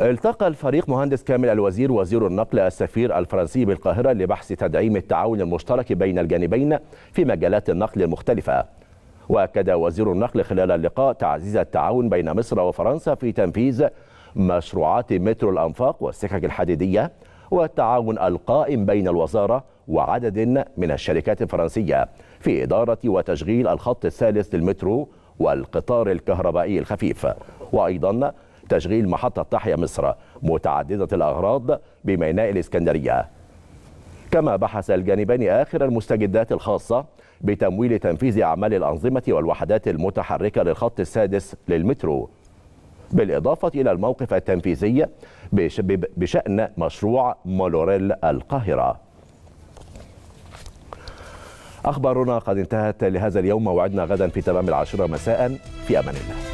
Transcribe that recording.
التقى الفريق مهندس كامل الوزير وزير النقل السفير الفرنسي بالقاهرة لبحث تدعيم التعاون المشترك بين الجانبين في مجالات النقل المختلفة وأكد وزير النقل خلال اللقاء تعزيز التعاون بين مصر وفرنسا في تنفيذ مشروعات مترو الأنفاق والسكك الحديدية والتعاون القائم بين الوزارة وعدد من الشركات الفرنسية في إدارة وتشغيل الخط الثالث للمترو والقطار الكهربائي الخفيف وأيضا تشغيل محطة تحيا مصر متعددة الأغراض بميناء الإسكندرية كما بحث الجانبان آخر المستجدات الخاصة بتمويل تنفيذ أعمال الأنظمة والوحدات المتحركة للخط السادس للمترو بالإضافة إلى الموقف التنفيذي بشأن مشروع مولوريل القاهرة أخبارنا قد انتهت لهذا اليوم موعدنا غدا في تمام العاشرة مساء في أمان الله